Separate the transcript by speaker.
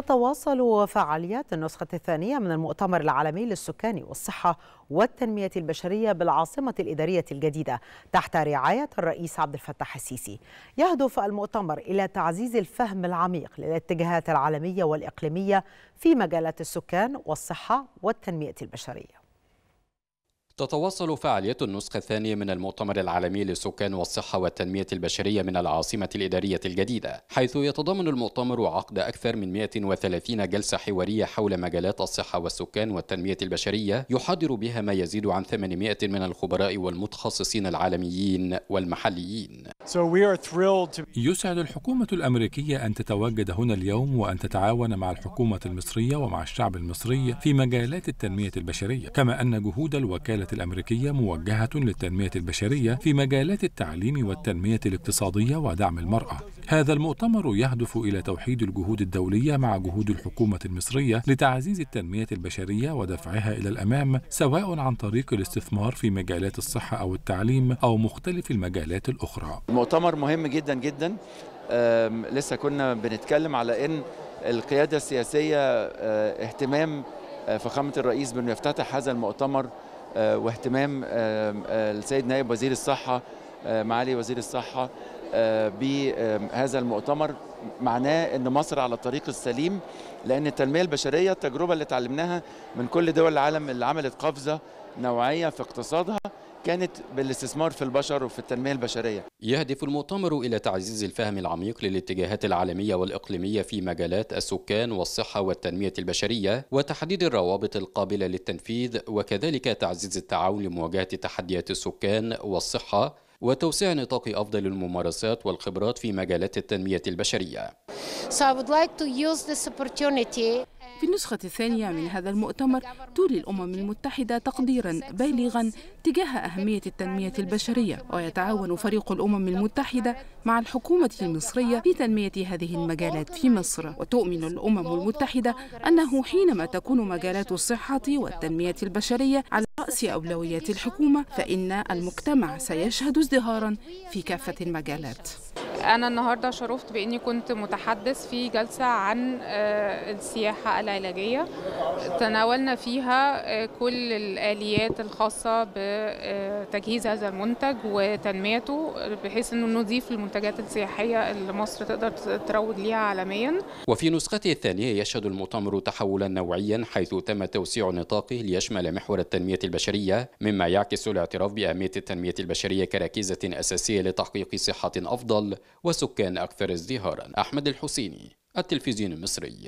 Speaker 1: تتواصل فعاليات النسخة الثانية من المؤتمر العالمي للسكان والصحة والتنمية البشرية بالعاصمة الإدارية الجديدة تحت رعاية الرئيس عبد الفتاح السيسي يهدف المؤتمر إلى تعزيز الفهم العميق للاتجاهات العالمية والإقليمية في مجالات السكان والصحة والتنمية البشرية
Speaker 2: تتواصل فعالية النسخة الثانية من المؤتمر العالمي للسكان والصحة والتنمية البشرية من العاصمة الإدارية الجديدة حيث يتضمن المؤتمر عقد أكثر من 130 جلسة حوارية حول مجالات الصحة والسكان والتنمية البشرية يحاضر بها ما يزيد عن 800 من الخبراء والمتخصصين العالميين والمحليين
Speaker 3: يسعد الحكومة الأمريكية أن تتواجد هنا اليوم وأن تتعاون مع الحكومة المصرية ومع الشعب المصري في مجالات التنمية البشرية، كما أن جهود الوكالة الأمريكية موجهة للتنمية البشرية في مجالات التعليم والتنمية الاقتصادية ودعم المرأة، هذا المؤتمر يهدف إلى توحيد الجهود الدولية مع جهود الحكومة المصرية لتعزيز التنمية البشرية ودفعها إلى الأمام سواء عن طريق الاستثمار في مجالات الصحة أو التعليم أو مختلف المجالات الأخرى
Speaker 4: المؤتمر مهم جدا جدا لسه كنا بنتكلم على أن القيادة السياسية آه، اهتمام آه، فخامة الرئيس بأنه يفتتح هذا المؤتمر آه، واهتمام السيد نائب وزير الصحة معالي وزير الصحة آه، بهذا آه، المؤتمر معناه ان مصر على الطريق السليم لان التنميه البشريه التجربه اللي اتعلمناها من كل دول العالم اللي عملت قفزه نوعيه في اقتصادها كانت بالاستثمار في البشر وفي التنمية البشرية
Speaker 2: يهدف المؤتمر إلى تعزيز الفهم العميق للاتجاهات العالمية والإقليمية في مجالات السكان والصحة والتنمية البشرية وتحديد الروابط القابلة للتنفيذ وكذلك تعزيز التعاون لمواجهة تحديات السكان والصحة وتوسيع نطاق أفضل الممارسات والخبرات في مجالات التنمية البشرية.
Speaker 1: So I would like to use this opportunity في النسخة الثانية من هذا المؤتمر تولي الأمم المتحدة تقديرا بالغا تجاه أهمية التنمية البشرية ويتعاون فريق الأمم المتحدة مع الحكومة المصرية في تنمية هذه المجالات في مصر وتؤمن الأمم المتحدة أنه حينما تكون مجالات الصحة والتنمية البشرية على رأس أولويات الحكومة فإن المجتمع سيشهد ازدهارا في كافة المجالات
Speaker 5: أنا النهاردة شرفت بإني كنت متحدث في جلسة عن آه، السياحة العلاجية تناولنا فيها آه، كل الآليات الخاصة بتجهيز آه، هذا المنتج وتنميته بحيث أنه نضيف المنتجات السياحية اللي مصر تقدر تروج ليها عالميا
Speaker 2: وفي نسخته الثانية يشهد المؤتمر تحولا نوعيا حيث تم توسيع نطاقه ليشمل محور التنمية البشرية مما يعكس الاعتراف بأهمية التنمية البشرية كركيزة أساسية لتحقيق
Speaker 4: صحة أفضل وسكان أكثر ازدهارا أحمد الحسيني التلفزيون المصري